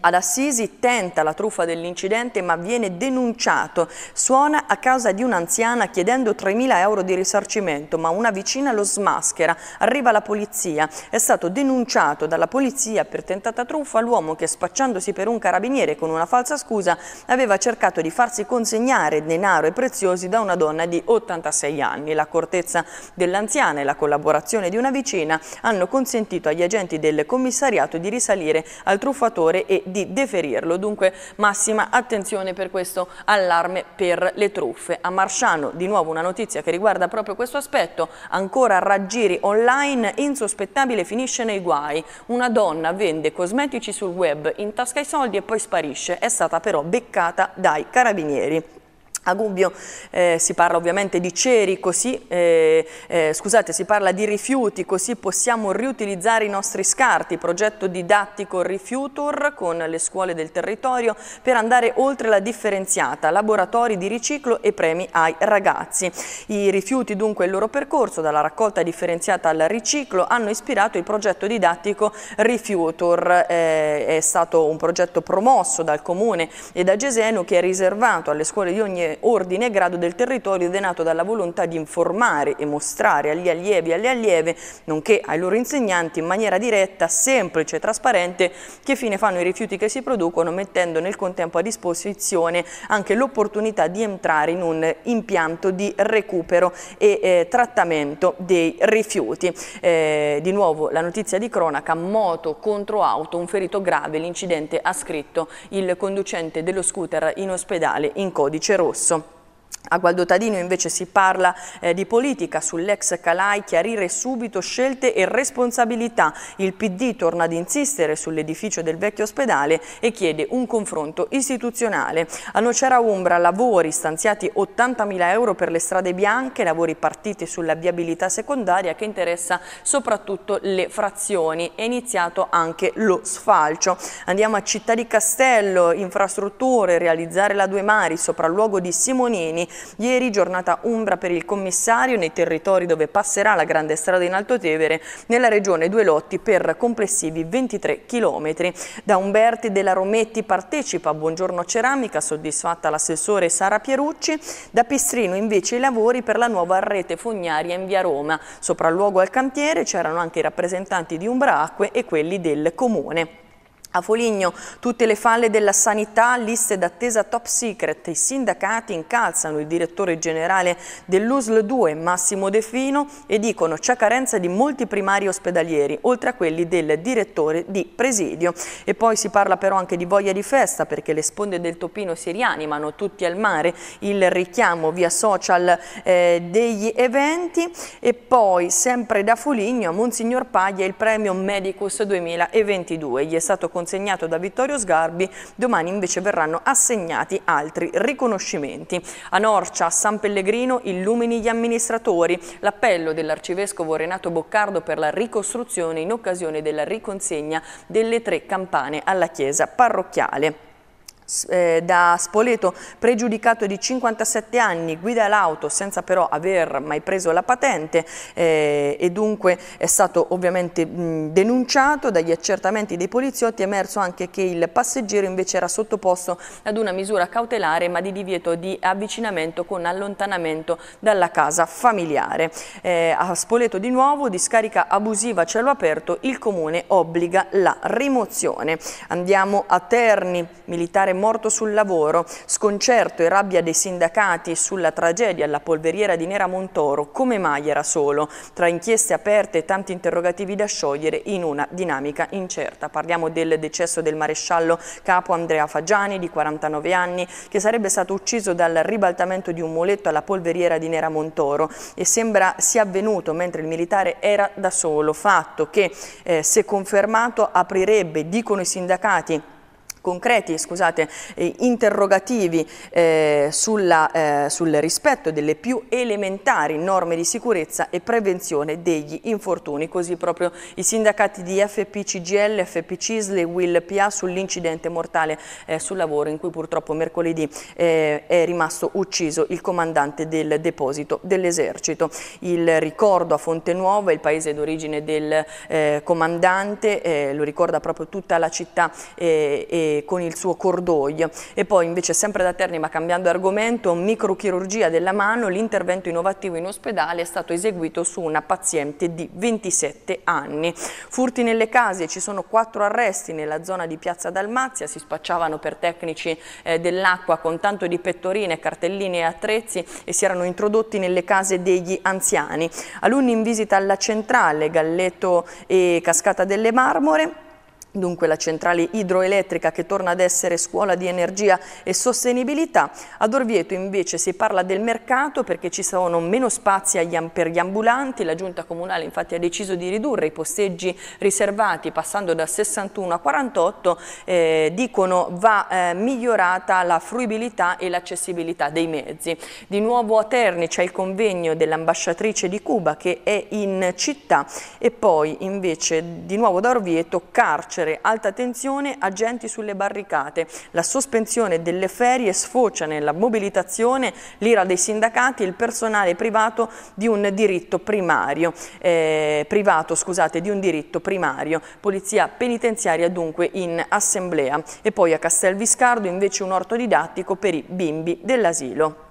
ad Assisi tenta la truffa dell'incidente ma viene denunciato. Suona a casa di un'anziana chiedendo 3.000 euro di risarcimento ma una vicina lo smaschera. Arriva la polizia. È stato denunciato dalla polizia per tentata truffa l'uomo che spacciandosi per un carabiniere con una falsa scusa aveva cercato di farsi consegnare denaro e preziosi da una donna di 86 anni. L'accortezza dell'anziana e la collaborazione di una vicina hanno consentito agli agenti del commissariato di risalire al truffatore risolvere e di deferirlo. Dunque massima attenzione per questo allarme per le truffe. A Marciano di nuovo una notizia che riguarda proprio questo aspetto, ancora raggiri online, insospettabile finisce nei guai. Una donna vende cosmetici sul web, intasca i soldi e poi sparisce, è stata però beccata dai carabinieri. A Gubbio eh, si parla ovviamente di ceri, così, eh, eh, scusate, si parla di rifiuti, così possiamo riutilizzare i nostri scarti, progetto didattico Rifiutur con le scuole del territorio per andare oltre la differenziata, laboratori di riciclo e premi ai ragazzi. I rifiuti dunque il loro percorso dalla raccolta differenziata al riciclo hanno ispirato il progetto didattico Rifiutur, eh, è stato un progetto promosso dal comune e da Gesenu che è riservato alle scuole di ogni eh, ordine e grado del territorio denato dalla volontà di informare e mostrare agli allievi e alle allieve, nonché ai loro insegnanti, in maniera diretta, semplice e trasparente, che fine fanno i rifiuti che si producono, mettendo nel contempo a disposizione anche l'opportunità di entrare in un impianto di recupero e eh, trattamento dei rifiuti. Eh, di nuovo la notizia di cronaca, moto contro auto, un ferito grave, l'incidente ha scritto il conducente dello scooter in ospedale in codice rosso. curso. A Gualdotadino invece si parla eh, di politica sull'ex Calai, chiarire subito scelte e responsabilità. Il PD torna ad insistere sull'edificio del vecchio ospedale e chiede un confronto istituzionale. A Nocera Umbra lavori stanziati 80.000 euro per le strade bianche, lavori partiti sulla viabilità secondaria che interessa soprattutto le frazioni. È iniziato anche lo sfalcio. Andiamo a Città di Castello, infrastrutture, realizzare la Due Mari, sopralluogo di Simonini Ieri giornata umbra per il commissario nei territori dove passerà la grande strada in Altotevere, nella regione due lotti per complessivi 23 km. Da Umberti della Rometti partecipa a Buongiorno Ceramica, soddisfatta l'assessore Sara Pierucci, da Pistrino invece i lavori per la nuova rete fognaria in via Roma. Sopralluogo al cantiere c'erano anche i rappresentanti di Umbra Acque e quelli del Comune. A Foligno tutte le falle della sanità, liste d'attesa top secret, i sindacati incalzano il direttore generale dell'USL 2 Massimo De Fino e dicono c'è carenza di molti primari ospedalieri, oltre a quelli del direttore di presidio. E poi si parla però anche di voglia di festa perché le sponde del Topino si rianimano tutti al mare, il richiamo via social eh, degli eventi e poi sempre da Foligno a Monsignor Paglia il premio Medicus 2022. Gli è stato consegnato da Vittorio Sgarbi, domani invece verranno assegnati altri riconoscimenti. A Norcia, a San Pellegrino, illumini gli amministratori. L'appello dell'arcivescovo Renato Boccardo per la ricostruzione in occasione della riconsegna delle tre campane alla chiesa parrocchiale eh, da Spoleto, pregiudicato di 57 anni, guida l'auto senza però aver mai preso la patente eh, e dunque è stato ovviamente mh, denunciato dagli accertamenti dei poliziotti, è emerso anche che il passeggero invece era sottoposto ad una misura cautelare ma di divieto di avvicinamento con allontanamento dalla casa familiare. Eh, a Spoleto di nuovo, discarica abusiva a cielo aperto, il comune obbliga la rimozione. Andiamo a Terni, militare morto sul lavoro, sconcerto e rabbia dei sindacati sulla tragedia alla polveriera di Nera Montoro, come mai era solo? Tra inchieste aperte e tanti interrogativi da sciogliere in una dinamica incerta. Parliamo del decesso del maresciallo capo Andrea Fagiani di 49 anni che sarebbe stato ucciso dal ribaltamento di un muletto alla polveriera di Nera Montoro e sembra sia avvenuto mentre il militare era da solo, fatto che eh, se confermato aprirebbe, dicono i sindacati, concreti scusate, eh, interrogativi eh, sulla, eh, sul rispetto delle più elementari norme di sicurezza e prevenzione degli infortuni. Così proprio i sindacati di FPCGL, CGL, FP Cisle e Will sull'incidente mortale eh, sul lavoro in cui purtroppo mercoledì eh, è rimasto ucciso il comandante del deposito dell'esercito. Il ricordo a Fonte Nuova, il paese d'origine del eh, comandante, lo ricorda proprio tutta la città e con il suo cordoglio. E poi invece sempre da Terni ma cambiando argomento, microchirurgia della mano, l'intervento innovativo in ospedale è stato eseguito su una paziente di 27 anni. Furti nelle case, ci sono quattro arresti nella zona di Piazza Dalmazia, si spacciavano per tecnici eh, dell'acqua con tanto di pettorine, cartelline e attrezzi e si erano introdotti nelle case degli anziani. Alunni in visita alla centrale, Galletto e Cascata delle Marmore, Dunque la centrale idroelettrica che torna ad essere scuola di energia e sostenibilità. Ad Orvieto invece si parla del mercato perché ci sono meno spazi per gli ambulanti. La giunta comunale infatti ha deciso di ridurre i posteggi riservati passando da 61 a 48. Eh, dicono va eh, migliorata la fruibilità e l'accessibilità dei mezzi. Di nuovo a Terni c'è il convegno dell'ambasciatrice di Cuba che è in città e poi invece di nuovo da Orvieto carcere carcere, alta tensione, agenti sulle barricate. La sospensione delle ferie sfocia nella mobilitazione, l'ira dei sindacati, e il personale privato di un diritto primario. Eh, privato, scusate, di un diritto primario. Polizia penitenziaria dunque in assemblea. E poi a Castelviscardo invece un orto didattico per i bimbi dell'asilo.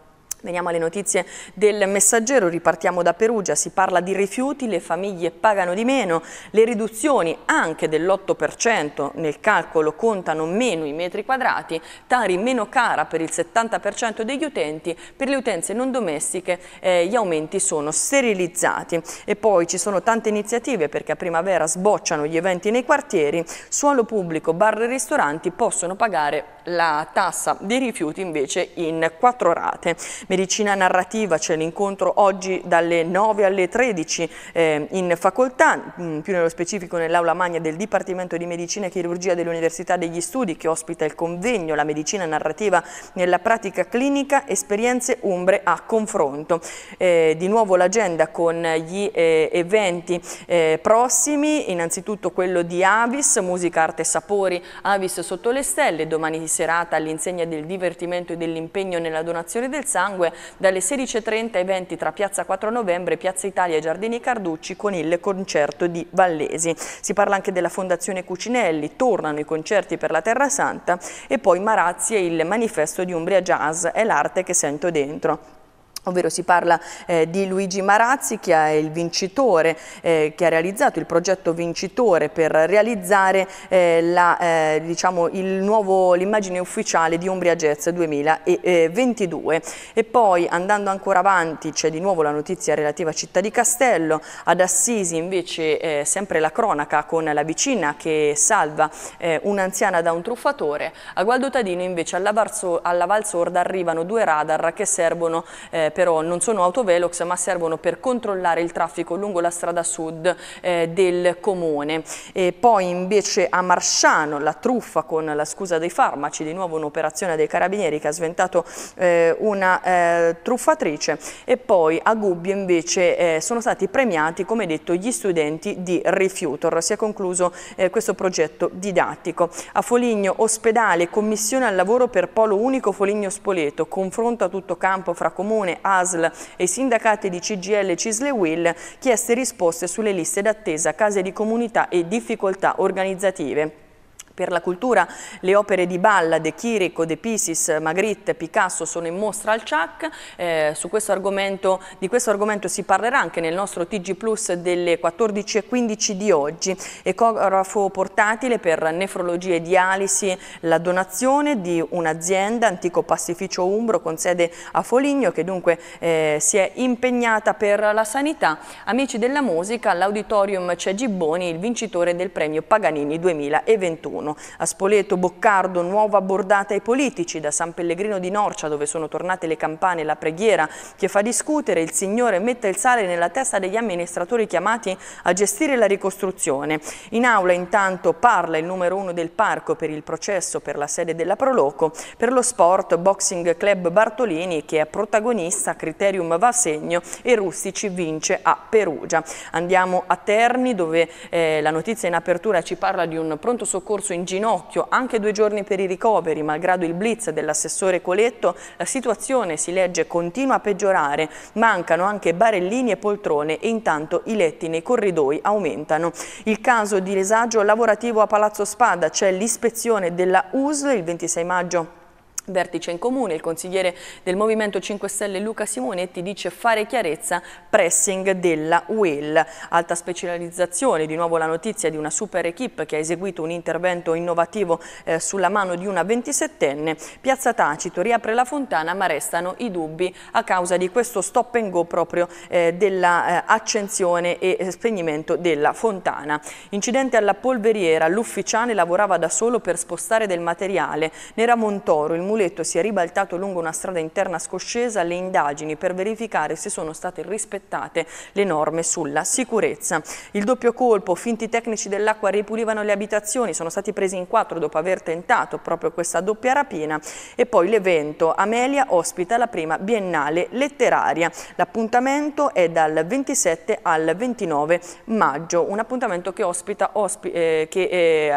Veniamo alle notizie del messaggero, ripartiamo da Perugia, si parla di rifiuti, le famiglie pagano di meno, le riduzioni anche dell'8% nel calcolo contano meno i metri quadrati, Tari meno cara per il 70% degli utenti, per le utenze non domestiche eh, gli aumenti sono sterilizzati e poi ci sono tante iniziative perché a primavera sbocciano gli eventi nei quartieri, suolo pubblico, bar e ristoranti possono pagare la tassa dei rifiuti invece in quattro rate medicina narrativa, c'è l'incontro oggi dalle 9 alle 13 eh, in facoltà, mh, mm, più nello specifico nell'aula magna del Dipartimento di Medicina e Chirurgia dell'Università degli Studi che ospita il convegno La medicina narrativa nella pratica clinica, esperienze umbre a confronto. Eh, di nuovo l'agenda con gli eh, eventi eh, prossimi, innanzitutto quello di Avis, musica, arte e sapori, Avis sotto le stelle, domani di serata all'insegna del divertimento e dell'impegno nella donazione del sangue, sangue dalle 16.30 ai 20 tra Piazza 4 Novembre, Piazza Italia e Giardini Carducci con il concerto di Vallesi. Si parla anche della Fondazione Cucinelli, tornano i concerti per la Terra Santa e poi Marazzi e il manifesto di Umbria Jazz, è l'arte che sento dentro ovvero si parla eh, di Luigi Marazzi che è il vincitore, eh, che ha realizzato il progetto vincitore per realizzare eh, eh diciamo, l'immagine diciamo, ufficiale di Umbria Jazz 2022. E poi andando ancora avanti c'è di nuovo la notizia relativa a Città di Castello, ad Assisi invece eh, sempre la cronaca con la vicina che salva eh, un'anziana da un truffatore, a Gualdo Tadino invece alla, Valsorda arrivano due radar che servono per però non sono autovelox ma servono per controllare il traffico lungo la strada sud eh, del comune. E poi invece a Marsciano la truffa con la scusa dei farmaci, di nuovo un'operazione dei carabinieri che ha sventato eh, una eh, truffatrice e poi a Gubbio invece eh, sono stati premiati come detto gli studenti di Refutor. Si è concluso eh, questo progetto didattico. A Foligno ospedale, commissione al lavoro per Polo Unico Foligno Spoleto, confronto a tutto campo fra comune, ASL e sindacati di CGL Cisle Will chieste risposte sulle liste d'attesa, case di comunità e difficoltà organizzative. Per la cultura le opere di Balla, De Chirico, De Pisis, Magritte, Picasso sono in mostra al CIAC, eh, su questo argomento, di questo argomento si parlerà anche nel nostro TG Plus delle 14.15 di oggi. Ecografo portatile per nefrologia e dialisi, la donazione di un'azienda, antico pastificio Umbro con sede a Foligno che dunque eh, si è impegnata per la sanità. Amici della musica, all'auditorium c'è Gibboni, il vincitore del premio Paganini 2021 giorno. A Spoleto, Boccardo, nuova bordata ai politici da San Pellegrino di Norcia dove sono tornate le campane la preghiera che fa discutere il Signore mette il sale nella testa degli amministratori chiamati a gestire la ricostruzione. In aula intanto parla il numero uno del parco per il processo per la sede della Proloco, per lo sport Boxing Club Bartolini che è protagonista, Criterium va a segno e Rustici vince a Perugia. Andiamo a Terni dove eh, la notizia in apertura ci parla di un pronto soccorso in in ginocchio, anche due giorni per i ricoveri, malgrado il blitz dell'assessore Coletto, la situazione, si legge, continua a peggiorare, mancano anche barellini e poltrone e intanto i letti nei corridoi aumentano. Il caso di disagio lavorativo a Palazzo Spada, c'è cioè l'ispezione della USL il 26 maggio Vertice in comune, il consigliere del Movimento 5 Stelle Luca Simonetti dice fare chiarezza pressing della UEL. Alta specializzazione, di nuovo la notizia di una super equip che ha eseguito un intervento innovativo eh, sulla mano di una 27enne. Piazza Tacito riapre la fontana ma restano i dubbi a causa di questo stop and go proprio eh, dell'accensione eh, e eh, spegnimento della fontana. Incidente alla polveriera, l'ufficiale lavorava da solo per spostare del materiale. Nera Montoro, il Muletto si è ribaltato lungo una strada interna scoscesa le indagini per verificare se sono state rispettate le norme sulla sicurezza. Il doppio colpo, finti tecnici dell'acqua ripulivano le abitazioni, sono stati presi in quattro dopo aver tentato proprio questa doppia rapina e poi l'evento Amelia ospita la prima biennale letteraria. L'appuntamento è dal 27 al 29 maggio, un appuntamento che, ospita, ospi, eh, che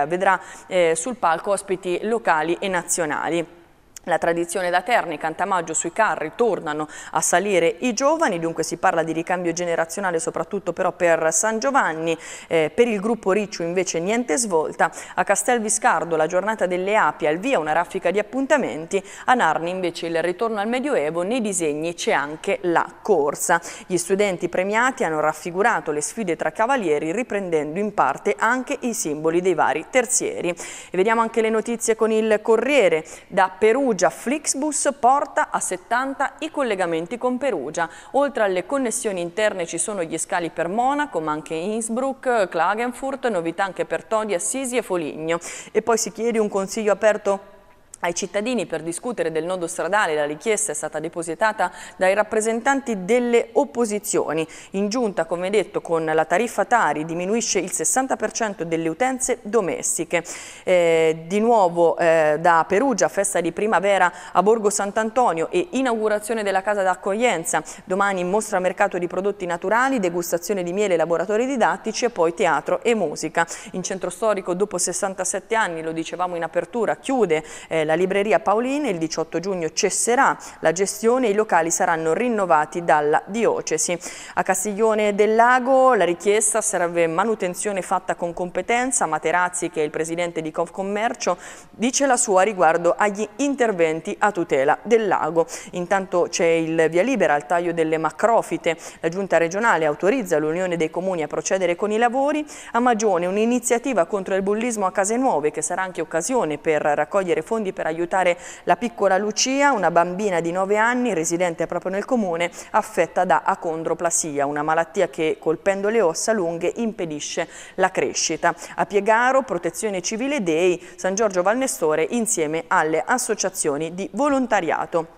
eh, vedrà eh, sul palco ospiti locali e nazionali. La tradizione da Terni, Cantamaggio sui carri, tornano a salire i giovani, dunque si parla di ricambio generazionale soprattutto però per San Giovanni, eh, per il gruppo Riccio invece niente svolta, a Castel Viscardo la giornata delle api al via una raffica di appuntamenti, a Narni invece il ritorno al Medioevo, nei disegni c'è anche la corsa. Gli studenti premiati hanno raffigurato le sfide tra cavalieri riprendendo in parte anche i simboli dei vari terzieri. E vediamo anche le notizie con il Corriere, da Perù Perugia Flixbus porta a 70 i collegamenti con Perugia. Oltre alle connessioni interne ci sono gli scali per Monaco, ma anche Innsbruck, Klagenfurt, novità anche per Todi, Assisi e Foligno. E poi si chiede un consiglio aperto ai cittadini per discutere del nodo stradale. La richiesta è stata depositata dai rappresentanti delle opposizioni. In giunta, come detto, con la tariffa Tari diminuisce il 60% delle utenze domestiche. Eh, di nuovo eh, da Perugia, festa di primavera a Borgo Sant'Antonio e inaugurazione della casa d'accoglienza. Domani mostra mercato di prodotti naturali, degustazione di miele, laboratori didattici e poi teatro e musica. In centro storico, dopo 67 anni, lo dicevamo in apertura, chiude eh, nella libreria Paolini il 18 giugno cesserà la gestione e i locali saranno rinnovati dalla diocesi. A Castiglione del Lago la richiesta serve manutenzione fatta con competenza. Materazzi, che è il presidente di Confcommercio, dice la sua riguardo agli interventi a tutela del lago. Intanto c'è il via libera al taglio delle macrofite. La giunta regionale autorizza l'Unione dei Comuni a procedere con i lavori. A Magione un'iniziativa contro il bullismo a case nuove che sarà anche occasione per raccogliere fondi per per aiutare la piccola Lucia, una bambina di 9 anni residente proprio nel comune, affetta da acondroplasia, una malattia che colpendo le ossa lunghe impedisce la crescita. A Piegaro, Protezione Civile Dei, San Giorgio Valnestore insieme alle associazioni di volontariato.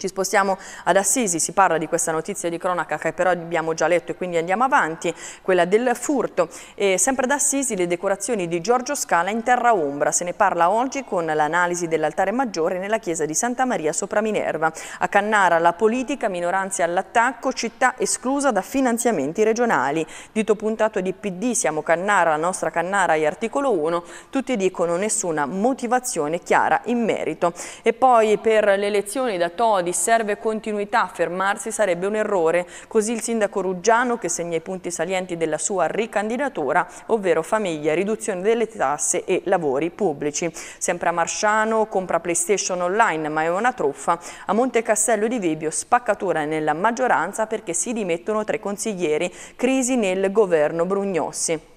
Ci spostiamo ad Assisi, si parla di questa notizia di cronaca che però abbiamo già letto e quindi andiamo avanti, quella del furto. E sempre ad Assisi le decorazioni di Giorgio Scala in terra ombra. Se ne parla oggi con l'analisi dell'altare maggiore nella chiesa di Santa Maria sopra Minerva. A Cannara la politica, minoranze all'attacco, città esclusa da finanziamenti regionali. Dito puntato di PD, siamo Cannara, la nostra Cannara e articolo 1, tutti dicono nessuna motivazione chiara in merito. E poi per le elezioni da Todi quali serve continuità, fermarsi sarebbe un errore. Così il sindaco Ruggiano che segna i punti salienti della sua ricandidatura, ovvero famiglia, riduzione delle tasse e lavori pubblici. Sempre a Marciano compra PlayStation online, ma è una truffa. A Montecastello di Vibio spaccatura nella maggioranza perché si dimettono tre consiglieri, crisi nel governo Brugnossi.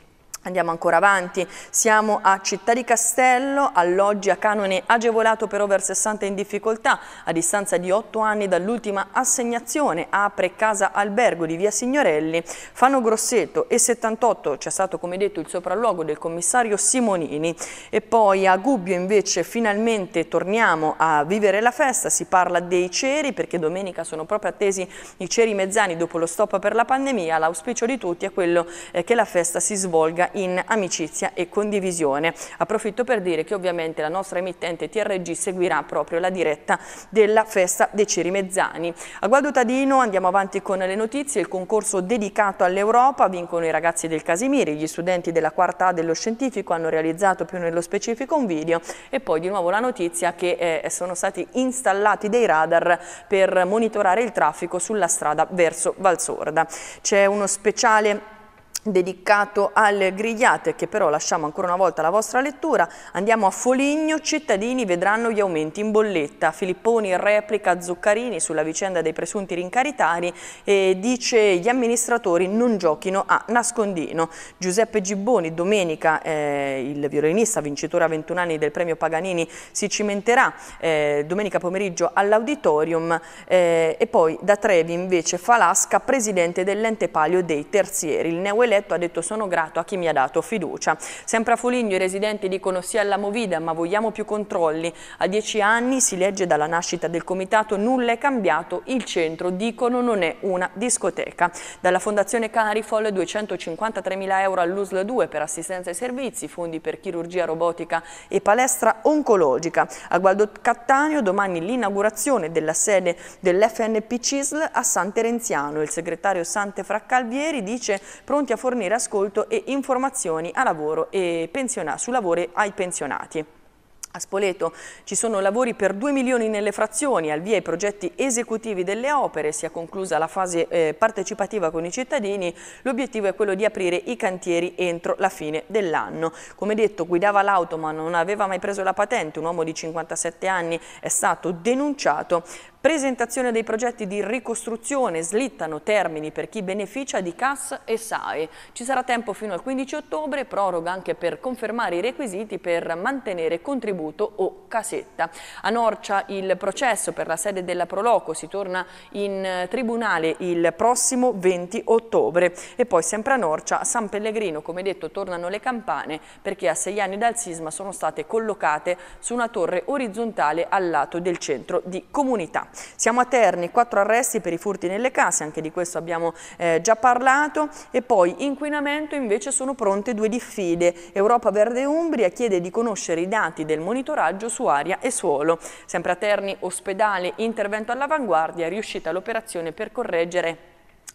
Andiamo ancora avanti, siamo a Città di Castello, alloggi a canone agevolato per over 60 in difficoltà, a distanza di 8 anni dall'ultima assegnazione, apre Casa Albergo di Via Signorelli, Fano Grosseto e 78, c'è stato come detto il sopralluogo del commissario Simonini e poi a Gubbio invece finalmente torniamo a vivere la festa, si parla dei ceri perché domenica sono proprio attesi i ceri mezzani dopo lo stop per la pandemia, l'auspicio di tutti è quello eh, che la festa si svolga in amicizia e condivisione. Approfitto per dire che ovviamente la nostra emittente TRG seguirà proprio la diretta della festa dei Mezzani. A Gualdo Tadino andiamo avanti con le notizie, il concorso dedicato all'Europa vincono i ragazzi del Casimiri, gli studenti della quarta A dello scientifico hanno realizzato più nello specifico un video e poi di nuovo la notizia che eh, sono stati installati dei radar per monitorare il traffico sulla strada verso Valsorda. C'è uno speciale dedicato alle grigliate che però lasciamo ancora una volta la vostra lettura. Andiamo a Foligno, cittadini vedranno gli aumenti in bolletta. Filipponi replica Zuccarini sulla vicenda dei presunti rincaritari e dice gli amministratori non giochino a nascondino. Giuseppe Gibboni domenica eh, il violinista vincitore a 21 anni del premio Paganini si cimenterà eh, domenica pomeriggio all'auditorium eh, e poi da Trevi invece Falasca presidente dell'ente palio dei terzieri. Il neo eletto ha detto sono grato a chi mi ha dato fiducia. Sempre a Foligno i residenti dicono sì alla Movida ma vogliamo più controlli. A dieci anni si legge dalla nascita del comitato nulla è cambiato, il centro dicono non è una discoteca. Dalla Fondazione Carifol 253 mila euro all'USL 2 per assistenza ai servizi, fondi per chirurgia robotica e palestra oncologica. A Gualdo Cattaneo domani l'inaugurazione della sede dell'FNP CISL a San Terenziano. Il segretario Sante Fraccalvieri dice pronti a fornire ascolto e informazioni lavoro e su lavoro ai pensionati. A Spoleto ci sono lavori per 2 milioni nelle frazioni, al via i progetti esecutivi delle opere, si è conclusa la fase eh, partecipativa con i cittadini, l'obiettivo è quello di aprire i cantieri entro la fine dell'anno. Come detto guidava l'auto ma non aveva mai preso la patente, un uomo di 57 anni è stato denunciato Presentazione dei progetti di ricostruzione, slittano termini per chi beneficia di CAS e SAE. Ci sarà tempo fino al 15 ottobre, proroga anche per confermare i requisiti per mantenere contributo o casetta. A Norcia il processo per la sede della Proloco si torna in tribunale il prossimo 20 ottobre. E poi sempre a Norcia, a San Pellegrino, come detto, tornano le campane perché a sei anni dal sisma sono state collocate su una torre orizzontale al lato del centro di comunità. Siamo a Terni, quattro arresti per i furti nelle case, anche di questo abbiamo eh, già parlato. E poi inquinamento invece sono pronte due diffide. Europa Verde Umbria chiede di conoscere i dati del monitoraggio su aria e suolo. Sempre a Terni, ospedale, intervento all'avanguardia, riuscita l'operazione per correggere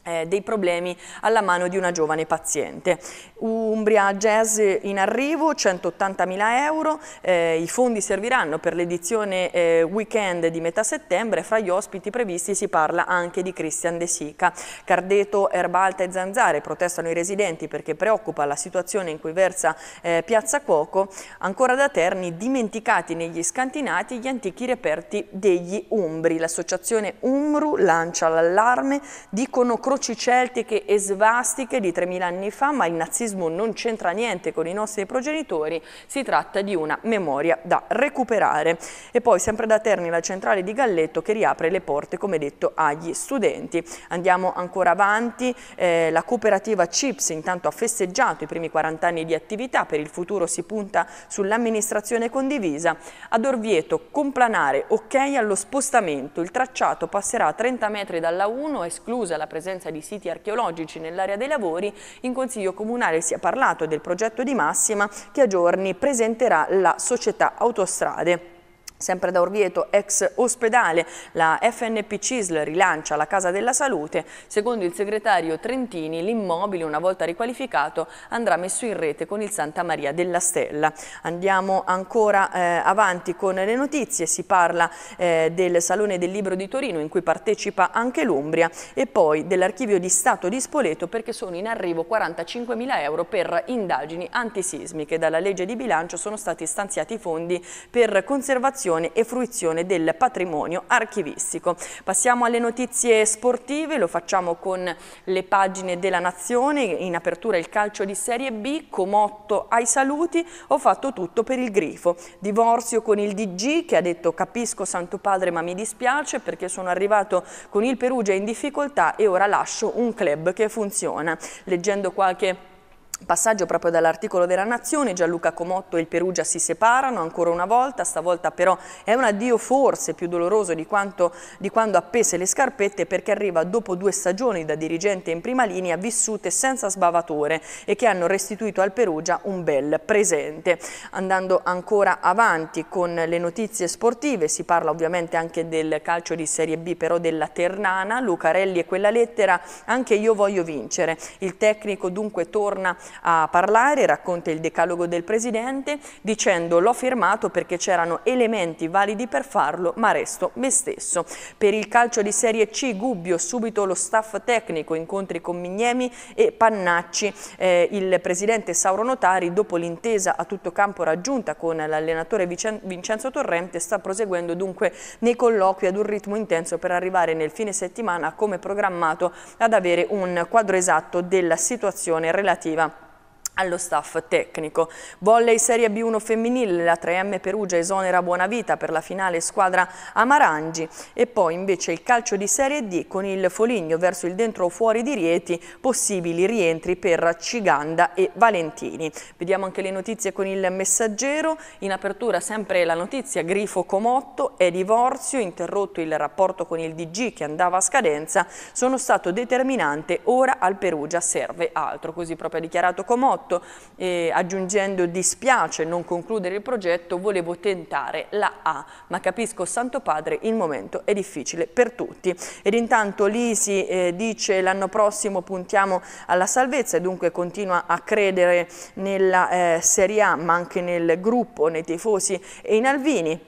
eh, dei problemi alla mano di una giovane paziente. Umbria Jazz in arrivo, 180.000 euro, eh, i fondi serviranno per l'edizione eh, weekend di metà settembre, fra gli ospiti previsti si parla anche di Christian De Sica. Cardeto, Erbalta e Zanzare protestano i residenti perché preoccupa la situazione in cui versa eh, Piazza Cuoco, ancora da Terni dimenticati negli scantinati gli antichi reperti degli Umbri. L'associazione Umru lancia l'allarme, dicono croce voci celtiche e svastiche di 3.000 anni fa, ma il nazismo non c'entra niente con i nostri progenitori, si tratta di una memoria da recuperare. E poi sempre da Terni la centrale di Galletto che riapre le porte, come detto, agli studenti. Andiamo ancora avanti, eh, la cooperativa CIPS intanto ha festeggiato i primi 40 anni di attività, per il futuro si punta sull'amministrazione condivisa. Ad Orvieto, complanare, ok allo spostamento, il tracciato passerà a 30 metri dalla 1, esclusa la presenza presenza di siti archeologici nell'area dei lavori, in Consiglio Comunale si è parlato del progetto di massima che a giorni presenterà la società Autostrade. Sempre da Orvieto, ex ospedale, la FNP CISL rilancia la Casa della Salute. Secondo il segretario Trentini, l'immobile, una volta riqualificato, andrà messo in rete con il Santa Maria della Stella. Andiamo ancora eh, avanti con le notizie. Si parla eh, del Salone del Libro di Torino, in cui partecipa anche l'Umbria, e poi dell'Archivio di Stato di Spoleto, perché sono in arrivo 45.000 euro per indagini antisismiche. Dalla legge di bilancio sono stati stanziati fondi per conservazione conservazione e fruizione del patrimonio archivistico. Passiamo alle notizie sportive, lo facciamo con le pagine della Nazione, in apertura il calcio di Serie B, Comotto ai saluti, ho fatto tutto per il grifo, divorzio con il DG che ha detto capisco Santo Padre ma mi dispiace perché sono arrivato con il Perugia in difficoltà e ora lascio un club che funziona. Leggendo qualche Passaggio proprio dall'articolo della Nazione, Gianluca Comotto e il Perugia si separano ancora una volta, stavolta però è un addio forse più doloroso di, quanto, di quando appese le scarpette perché arriva dopo due stagioni da dirigente in prima linea vissute senza sbavatore e che hanno restituito al Perugia un bel presente. Andando ancora avanti con le notizie sportive, si parla ovviamente anche del calcio di Serie B però della Ternana, Lucarelli e quella lettera anche io voglio vincere. Il tecnico dunque torna a a parlare, racconta il decalogo del Presidente dicendo l'ho firmato perché c'erano elementi validi per farlo ma resto me stesso. Per il calcio di Serie C Gubbio subito lo staff tecnico, incontri con Mignemi e Pannacci, eh, il Presidente Sauro Notari dopo l'intesa a tutto campo raggiunta con l'allenatore Vincenzo Torrente sta proseguendo dunque nei colloqui ad un ritmo intenso per arrivare nel fine settimana come programmato ad avere un quadro esatto della situazione relativa allo staff tecnico. Volley Serie B1 femminile, la 3M Perugia esonera Buonavita per la finale squadra Amarangi e poi invece il calcio di Serie D con il Foligno verso il dentro o fuori di Rieti, possibili rientri per Ciganda e Valentini. Vediamo anche le notizie con il messaggero, in apertura sempre la notizia Grifo Comotto è divorzio, interrotto il rapporto con il DG che andava a scadenza, sono stato determinante, ora al Perugia serve altro, così proprio ha dichiarato Comotto fatto, eh, aggiungendo dispiace non concludere il progetto, volevo tentare la A, ma capisco Santo Padre, il momento è difficile per tutti. Ed intanto Lisi eh, dice l'anno prossimo puntiamo alla salvezza e dunque continua a credere nella eh, Serie A, ma anche nel gruppo, nei tifosi e in Alvini.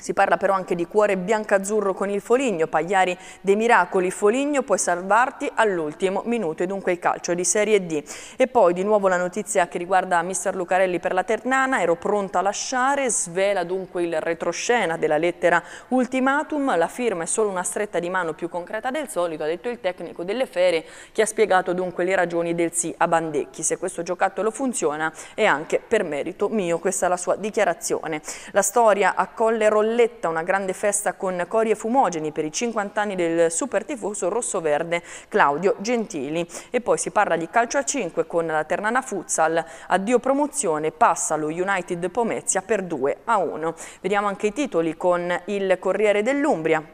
Si parla però anche di cuore biancazzurro con il Foligno, Pagliari dei miracoli, Foligno puoi salvarti all'ultimo minuto e dunque il calcio di Serie D. E poi di nuovo la notizia che riguarda mister Lucarelli per la Ternana, ero pronta a lasciare, svela dunque il retroscena della lettera ultimatum, la firma è solo una stretta di mano più concreta del solito, ha detto il tecnico delle ferie che ha spiegato dunque le ragioni del sì a Bandecchi. Se questo giocattolo funziona è anche per merito mio, questa è la sua dichiarazione. La storia a Colle Rollese Valletta, una grande festa con cori e fumogeni per i 50 anni del super tifoso rosso-verde Claudio Gentili. E poi si parla di calcio a 5 con la Ternana Futsal, addio promozione, passa lo United Pomezia per 2 a 1. Vediamo anche i titoli con il Corriere dell'Umbria,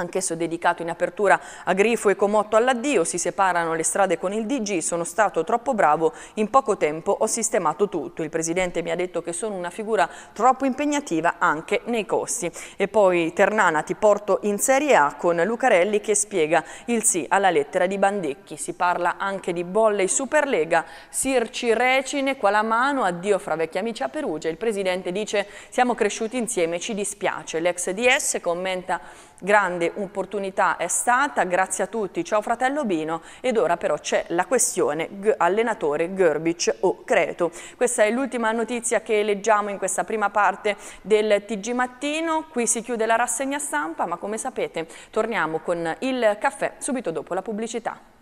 anch'esso dedicato in apertura a Grifo e Comotto all'addio, si separano le strade con il DG, sono stato troppo bravo, in poco tempo ho sistemato tutto, il Presidente mi ha detto che sono una figura troppo impegnativa anche nei costi. E poi Ternana ti porto in Serie A con Lucarelli che spiega il sì alla lettera di Bandecchi, si parla anche di volley Superlega, Sirci Recine, qua la mano, addio fra vecchi amici a Perugia, il Presidente dice siamo cresciuti insieme, ci dispiace, l'ex DS commenta grande opportunità è stata, grazie a tutti, ciao fratello Bino, ed ora però c'è la questione allenatore Gerbic o Creto. Questa è l'ultima notizia che leggiamo in questa prima parte del TG Mattino, qui si chiude la rassegna stampa, ma come sapete torniamo con il caffè subito dopo la pubblicità.